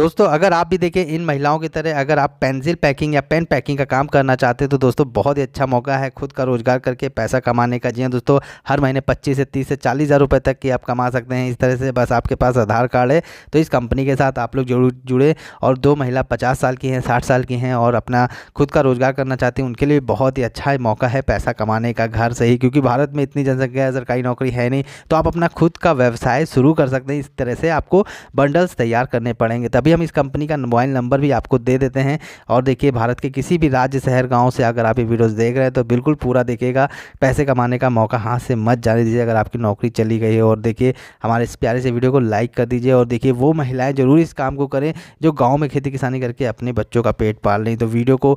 दोस्तों अगर आप भी देखें इन महिलाओं की तरह अगर आप पेंसिल पैकिंग या पेन पैकिंग का काम करना चाहते हैं तो दोस्तों बहुत ही अच्छा मौका है खुद का रोजगार करके पैसा कमाने का जी हाँ दोस्तों हर महीने पच्चीस से तीस से चालीस हज़ार रुपये तक की आप कमा सकते हैं इस तरह से बस आपके पास आधार कार्ड है तो इस कंपनी के साथ आप लोग जुड़े और दो महिला पचास साल की हैं साठ साल की हैं और अपना खुद का रोजगार करना चाहती हैं उनके लिए बहुत ही अच्छा मौका है पैसा कमाने का घर से ही क्योंकि भारत में इतनी जनसंख्या है सरकारी नौकरी है नहीं तो आप अपना खुद का व्यवसाय शुरू कर सकते हैं इस तरह से आपको बंडल्स तैयार करने पड़ेंगे तभी अभी हम इस कंपनी का मोबाइल नंबर भी आपको दे देते हैं और देखिए भारत के किसी भी राज्य शहर गाँव से अगर आप ये वीडियोज़ देख रहे हैं तो बिल्कुल पूरा देखिएगा पैसे कमाने का मौका हाथ से मत जाने दीजिए अगर आपकी नौकरी चली गई है और देखिए हमारे इस प्यारे से वीडियो को लाइक कर दीजिए और देखिए वो महिलाएं ज़रूर इस काम को करें जो गाँव में खेती किसानी करके अपने बच्चों का पेट पाल रही तो वीडियो को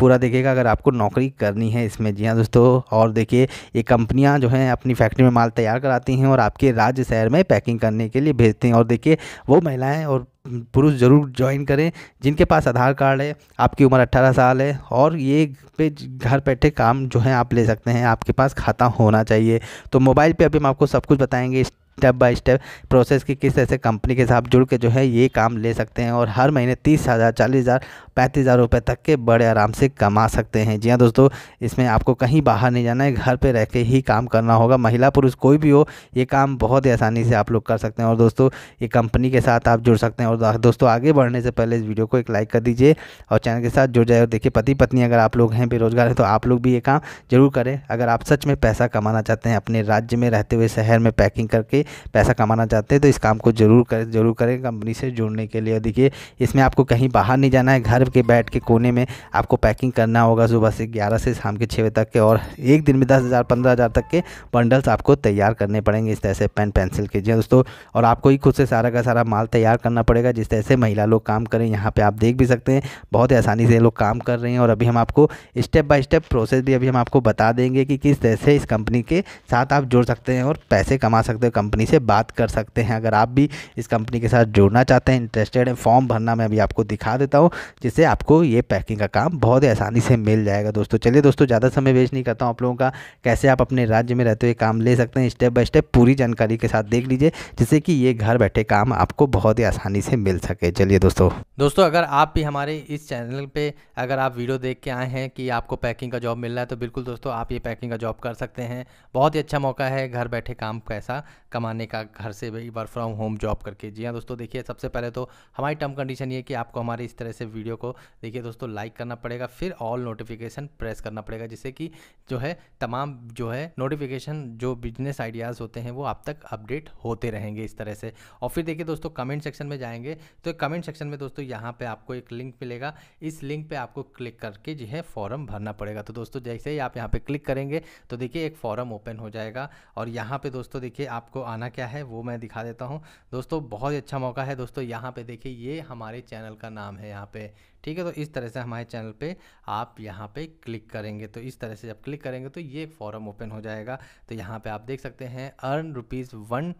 पूरा देखिएगा अगर आपको नौकरी करनी है इसमें जी हाँ दोस्तों और देखिए ये कंपनियाँ जो हैं अपनी फैक्ट्री में माल तैयार कराती हैं और आपके राज्य शहर में पैकिंग करने के लिए भेजती हैं और देखिए वो महिलाएँ और पुरुष ज़रूर ज्वाइन करें जिनके पास आधार कार्ड है आपकी उम्र 18 साल है और ये पे घर बैठे काम जो है आप ले सकते हैं आपके पास खाता होना चाहिए तो मोबाइल पे अभी हम आपको सब कुछ बताएंगे स्टेप बाय स्टेप प्रोसेस की किस तरह से कंपनी के साथ जुड़ के जो है ये काम ले सकते हैं और हर महीने तीस हज़ार चालीस हज़ार पैंतीस हज़ार रुपये तक के बड़े आराम से कमा सकते हैं जी हाँ दोस्तों इसमें आपको कहीं बाहर नहीं जाना है घर पर रह के ही काम करना होगा महिला पुरुष कोई भी हो ये काम बहुत ही आसानी से आप लोग कर सकते हैं और दोस्तों ये कंपनी के साथ आप जुड़ सकते हैं और दोस्तों आगे बढ़ने से पहले इस वीडियो को एक लाइक कर दीजिए और चैनल के साथ जुड़ जाए और देखिए पति पत्नी अगर आप लोग हैं बेरोजगार हैं तो आप लोग भी ये काम जरूर करें अगर आप सच में पैसा कमाना चाहते हैं अपने राज्य में रहते हुए शहर में पैकिंग करके पैसा कमाना चाहते हैं तो इस काम को ज़रूर कर जरूर करें कंपनी से जुड़ने के लिए देखिए इसमें आपको कहीं बाहर नहीं जाना है घर के बैठ के कोने में आपको पैकिंग करना होगा सुबह से ग्यारह से शाम के छः बजे तक के और एक दिन में दस हज़ार पंद्रह हज़ार तक के बंडल्स आपको तैयार करने पड़ेंगे इस तरह से पेन पेंसिल जी हाँ दोस्तों और आपको ही खुद से सारा का सारा माल तैयार करना पड़ेगा जिस तरह से महिला लोग काम करें यहाँ पर आप देख भी सकते हैं बहुत ही आसानी से लोग काम कर रहे हैं और अभी हम आपको स्टेप बाय स्टेप प्रोसेस भी अभी हम आपको बता देंगे कि किस तरह से इस कंपनी के साथ आप जुड़ सकते हैं और पैसे कमा सकते हैं कंपनी कंपनी से बात कर सकते हैं अगर आप भी इस कंपनी के साथ जुड़ना चाहते हैं इंटरेस्टेड हैं फॉर्म भरना मैं अभी आपको दिखा देता हूँ जिससे आपको ये पैकिंग का काम बहुत ही आसानी से मिल जाएगा दोस्तों चलिए दोस्तों ज़्यादा समय वेस्ट नहीं करता हूँ आप लोगों का कैसे आप अपने राज्य में रहते हुए काम ले सकते हैं स्टेप बाय स्टेप पूरी जानकारी के साथ देख लीजिए जिससे कि ये घर बैठे काम आपको बहुत ही आसानी से मिल सके चलिए दोस्तों दोस्तों अगर आप भी हमारे इस चैनल पे अगर आप वीडियो देख के आए हैं कि आपको पैकिंग का जॉब मिल रहा है तो बिल्कुल दोस्तों आप ये पैकिंग का जॉब कर सकते हैं बहुत ही अच्छा मौका है घर बैठे काम कैसा कमा कमाने का घर से भी वर्क फ्रॉम होम जॉब करके जी हाँ दोस्तों देखिए सबसे पहले तो हमारी टर्म कंडीशन ये कि आपको हमारे इस तरह से वीडियो को देखिए दोस्तों लाइक करना पड़ेगा फिर ऑल नोटिफिकेशन प्रेस करना पड़ेगा जिससे कि जो है तमाम जो है नोटिफिकेशन जो बिजनेस आइडियाज़ होते हैं वो आप तक अपडेट होते रहेंगे इस तरह से और फिर देखिए दोस्तों कमेंट सेक्शन में जाएंगे तो कमेंट सेक्शन में दोस्तों यहाँ पर आपको एक लिंक मिलेगा इस लिंक पर आपको क्लिक करके जो है फॉर्म भरना पड़ेगा तो दोस्तों जैसे ही आप यहाँ पर क्लिक करेंगे तो देखिए एक फॉर्म ओपन हो जाएगा और यहाँ पर दोस्तों देखिए आपको पाना क्या है वो मैं दिखा देता हूँ दोस्तों बहुत ही अच्छा मौका है दोस्तों यहाँ पे देखिए ये हमारे चैनल का नाम है यहाँ पे ठीक है तो इस तरह से हमारे चैनल पे आप यहाँ पे क्लिक करेंगे तो इस तरह से जब क्लिक करेंगे तो ये फॉरम ओपन हो जाएगा तो यहाँ पर आप देख सकते हैं earn rupees one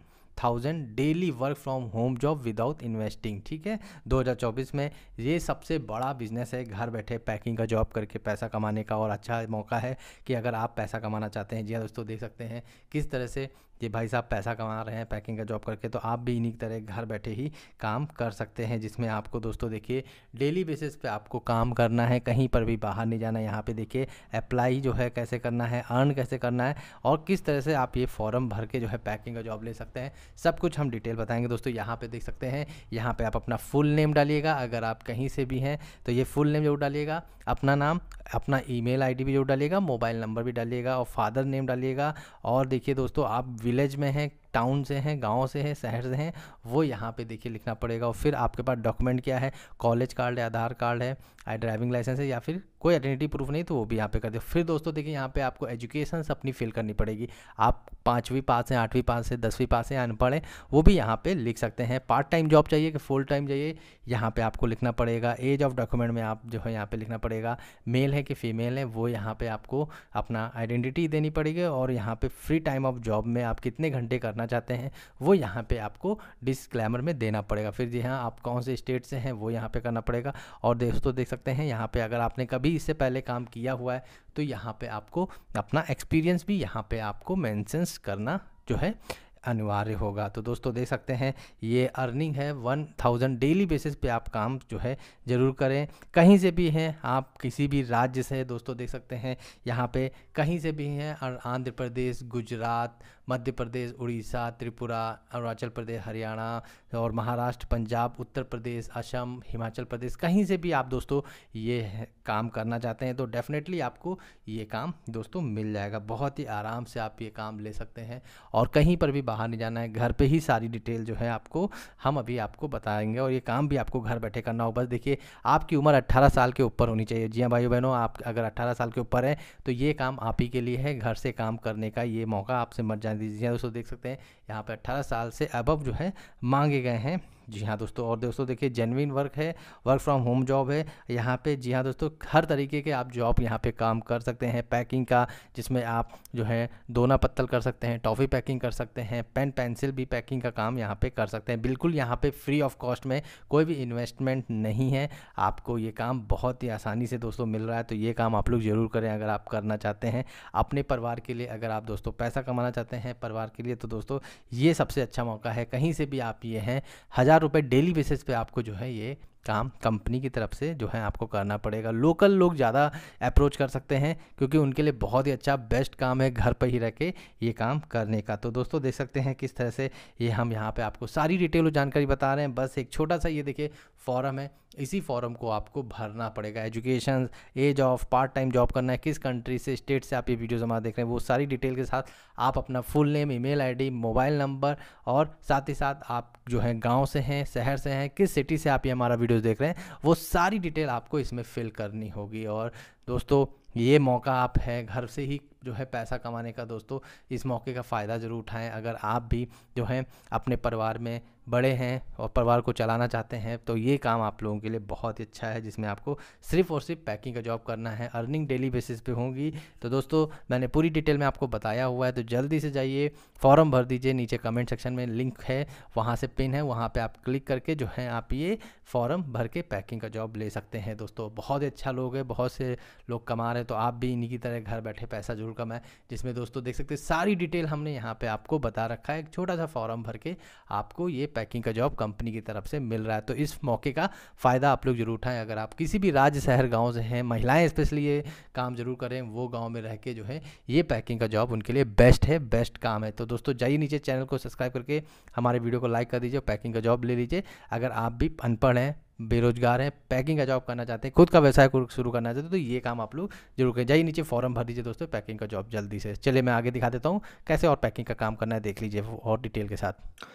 thousand daily work from home job without investing ठीक है 2024 में ये सबसे बड़ा बिजनेस है घर बैठे पैकिंग का जॉब करके पैसा कमाने का और अच्छा मौका है कि अगर आप पैसा कमाना चाहते हैं जी हाँ दोस्तों देख सकते हैं किस तरह से ये भाई साहब पैसा कमा रहे हैं पैकिंग का जॉब करके तो आप भी इन्हीं की तरह घर बैठे ही काम कर सकते हैं जिसमें आपको दोस्तों देखिए डेली बेसिस पे आपको काम करना है कहीं पर भी बाहर नहीं जाना यहाँ पे देखिए अप्लाई जो है कैसे करना है अर्न कैसे करना है और किस तरह से आप ये फॉर्म भर के जो है पैकिंग का जॉब ले सकते हैं सब कुछ हम डिटेल बताएंगे दोस्तों यहाँ पर देख सकते हैं यहाँ पर आप अपना फुल नेम डालिएगा अगर आप कहीं से भी हैं तो ये फुल नेम जरूर डालिएगा अपना नाम अपना ई मेल भी जरूर डालिएगा मोबाइल नंबर भी डालिएगा और फादर नेम डालिएगा और देखिए दोस्तों आप विलेज में है टाउन से हैं गाँव से हैं शहर से हैं वो यहाँ पे देखिए लिखना पड़ेगा और फिर आपके पास डॉक्यूमेंट क्या है कॉलेज कार्ड है आधार कार्ड है ड्राइविंग लाइसेंस है या फिर कोई आइडेंटिटी प्रूफ नहीं तो वो भी यहाँ पे कर दे फिर दोस्तों देखिए यहाँ पे आपको एजुकेशन अपनी फिल करनी पड़ेगी आप पाँचवीं पास हैं आठवीं पास हैं दसवीं पास हैं अनपढ़ हैं वो भी यहाँ पे लिख सकते हैं पार्ट टाइम जॉब चाहिए कि फुल टाइम चाहिए यहाँ पे आपको लिखना पड़ेगा एज ऑफ डॉक्यूमेंट में आप जो है यहाँ पे लिखना पड़ेगा मेल है कि फीमेल है वो यहाँ पर आपको अपना आइडेंटिटी देनी पड़ेगी और यहाँ पर फ्री टाइम ऑफ जॉब में आप कितने घंटे करना चाहते हैं वो यहाँ पर आपको डिस्क्लैमर में देना पड़ेगा फिर जी हाँ आप कौन से स्टेट से हैं वो यहाँ पर करना पड़ेगा और दोस्तों देख सकते हैं यहाँ पर अगर आपने कभी भी इससे पहले काम किया हुआ है तो यहाँ पे आपको अपना एक्सपीरियंस भी यहाँ पे आपको मेंशंस करना जो है अनिवार्य होगा तो दोस्तों देख सकते हैं ये अर्निंग है वन थाउजेंड डेली बेसिस पे आप काम जो है ज़रूर करें कहीं से भी हैं आप किसी भी राज्य से दोस्तों देख सकते हैं यहाँ पे कहीं से भी हैं और आंध्र प्रदेश गुजरात मध्य प्रदेश उड़ीसा त्रिपुरा अरुणाचल प्रदेश हरियाणा और महाराष्ट्र पंजाब उत्तर प्रदेश असम हिमाचल प्रदेश कहीं से भी आप दोस्तों ये काम करना चाहते हैं तो डेफ़िनेटली आपको ये काम दोस्तों मिल जाएगा बहुत ही आराम से आप ये काम ले सकते हैं और कहीं पर भी बाहर नहीं जाना है घर पे ही सारी डिटेल जो है आपको हम अभी आपको बताएंगे और ये काम भी आपको घर बैठे करना हो बस देखिए आपकी उम्र अट्ठारह साल के ऊपर होनी चाहिए जी हाँ भाई बहनों आप अगर अट्ठारह साल के ऊपर हैं तो ये काम आप ही के लिए है घर से काम करने का ये मौका आपसे मर जाने दीजिए हाँ दोस्तों देख सकते हैं यहाँ पर अट्ठारह साल से अबव जो है मांगे गए हैं जी हाँ दोस्तों और दोस्तों देखिए जेनविन वर्क है वर्क फ्रॉम होम जॉब है यहाँ पे जी हाँ दोस्तों हर तरीके के आप जॉब यहाँ पे काम कर सकते हैं पैकिंग का जिसमें आप जो है दोना पत्तल कर सकते हैं टॉफ़ी पैकिंग कर सकते हैं पेन पेंसिल भी पैकिंग का काम यहाँ पे कर सकते हैं बिल्कुल यहाँ पे फ्री ऑफ कॉस्ट में कोई भी इन्वेस्टमेंट नहीं है आपको ये काम बहुत ही आसानी से दोस्तों मिल रहा है तो ये काम आप लोग ज़रूर करें अगर आप करना चाहते हैं अपने परिवार के लिए अगर आप दोस्तों पैसा कमाना चाहते हैं परिवार के लिए तो दोस्तों ये सबसे अच्छा मौका है कहीं से भी आप ये हैं हज़ार हज़ार रुपये डेली बेसिस पे आपको जो है ये काम कंपनी की तरफ से जो है आपको करना पड़ेगा लोकल लोग ज़्यादा अप्रोच कर सकते हैं क्योंकि उनके लिए बहुत ही अच्छा बेस्ट काम है घर पर ही रह के ये काम करने का तो दोस्तों देख सकते हैं किस तरह से ये हम यहाँ पर आपको सारी डिटेल जानकारी बता रहे हैं बस एक छोटा सा ये देखिए फॉरम है इसी फॉरम को आपको भरना पड़ेगा education age of part time job करना है किस कंट्री से स्टेट से आप ये वीडियो जमा देख रहे हैं वो सारी डिटेल के साथ आप अपना full name email ID mobile number और साथ ही साथ आप जो है गाँव से हैं शहर से हैं किस सिटी से आप ये हमारा वीडियो वीडियोस देख रहे हैं वो सारी डिटेल आपको इसमें फिल करनी होगी और दोस्तों ये मौका आप है घर से ही जो है पैसा कमाने का दोस्तों इस मौके का फ़ायदा ज़रूर उठाएं अगर आप भी जो है अपने परिवार में बड़े हैं और परिवार को चलाना चाहते हैं तो ये काम आप लोगों के लिए बहुत ही अच्छा है जिसमें आपको सिर्फ और सिर्फ पैकिंग का जॉब करना है अर्निंग डेली बेसिस पे होगी तो दोस्तों मैंने पूरी डिटेल में आपको बताया हुआ है तो जल्दी से जाइए फॉर्म भर दीजिए नीचे कमेंट सेक्शन में लिंक है वहाँ से पिन है वहाँ पर आप क्लिक करके जो है आप ये फॉर्म भर के पैकिंग का जॉब ले सकते हैं दोस्तों बहुत ही अच्छा लोग है बहुत से लोग कमा रहे हैं तो आप भी इन्हीं की तरह घर बैठे पैसा जरूर कम है जिसमें दोस्तों देख सकते हैं सारी डिटेल हमने यहाँ पे आपको बता रखा है एक छोटा सा फॉर्म भर के आपको ये पैकिंग का जॉब कंपनी की तरफ से मिल रहा है तो इस मौके का फ़ायदा आप लोग जरूर उठाएं अगर आप किसी भी राज्य शहर गाँव से हैं महिलाएँ स्पेशली ये काम जरूर करें वो गाँव में रह के जो है ये पैकिंग का जॉब उनके लिए बेस्ट है बेस्ट काम है तो दोस्तों जाइए नीचे चैनल को सब्सक्राइब करके हमारे वीडियो को लाइक कर दीजिए पैकिंग का जॉब ले लीजिए अगर आप भी अनपढ़ हैं बेरोजगार हैं पैकिंग का जॉब करना चाहते हैं खुद का व्यवसाय शुरू करना चाहते हैं तो ये काम आप लोग जरूर करें जाइए नीचे फॉर्म भर दीजिए दोस्तों पैकिंग का जॉब जल्दी से चलिए मैं आगे दिखा देता हूँ कैसे और पैकिंग का काम करना है देख लीजिए और डिटेल के साथ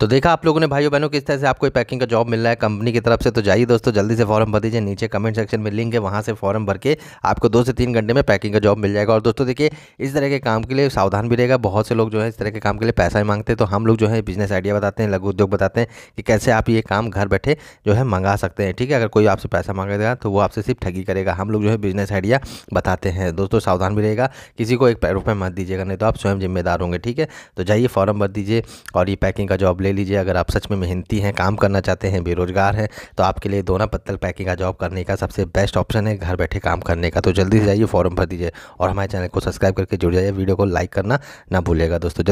तो देखा आप लोगों ने भाइयों बहनों किस तरह से आपको पैकिंग का जॉब मिल रहा है कंपनी की तरफ से तो जाइए दोस्तों जल्दी से फॉर्म भर दीजिए नीचे कमेंट सेक्शन में लिंक है वहाँ से फॉर्म भर के आपको दो से तीन घंटे में पैकिंग का जॉब मिल जाएगा और दोस्तों देखिए इस तरह के काम के लिए सावधान भी रहेगा बहुत से लोग जो है इस तरह के काम के लिए पैसा ही मांगते हैं तो हम लोग जो है बिजनेस आइडिया बताते हैं लघु उद्योग बताते हैं कि कैसे आप ये काम घर बैठे जो है मंगा बता सकते हैं ठीक है अगर कोई आपसे पैसा मांगेगा तो वो आपसे सिर्फ ठगी करेगा हम लोग जो है बिजनेस आइडिया बताते हैं दोस्तों सावधान भी रहेगा किसी को एक रुपये मत दीजिएगा नहीं तो आप स्वयं जिम्मेदार होंगे ठीक है तो जाइए फॉर्म भर दीजिए और ये पैकिंग का जॉब ले लीजिए अगर आप सच में मेहनती हैं काम करना चाहते हैं बेरोजगार हैं तो आपके लिए दोना पत्तल पैकिंग का जॉब करने का सबसे बेस्ट ऑप्शन है घर बैठे काम करने का तो जल्दी से जाइए फॉर्म भर दीजिए और हमारे चैनल को सब्सक्राइब करके जुड़ जाइए वीडियो को लाइक करना ना भूलेगा दोस्तों जल्दी